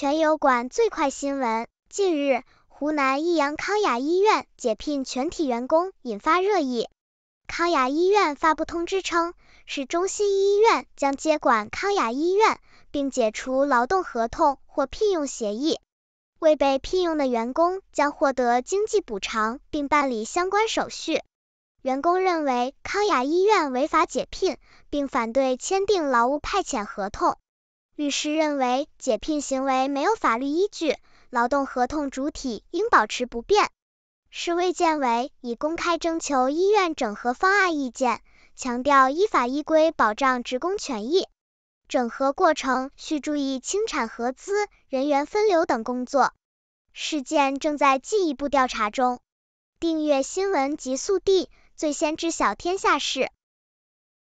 全友馆最快新闻：近日，湖南益阳康雅医院解聘全体员工，引发热议。康雅医院发布通知称，市中心医院将接管康雅医院，并解除劳动合同或聘用协议。未被聘用的员工将获得经济补偿并办理相关手续。员工认为康雅医院违法解聘，并反对签订劳务派遣合同。律师认为解聘行为没有法律依据，劳动合同主体应保持不变。市卫健委已公开征求医院整合方案意见，强调依法依规保障职工权益，整合过程需注意清产核资、人员分流等工作。事件正在进一步调查中。订阅新闻极速递，最先知晓天下事。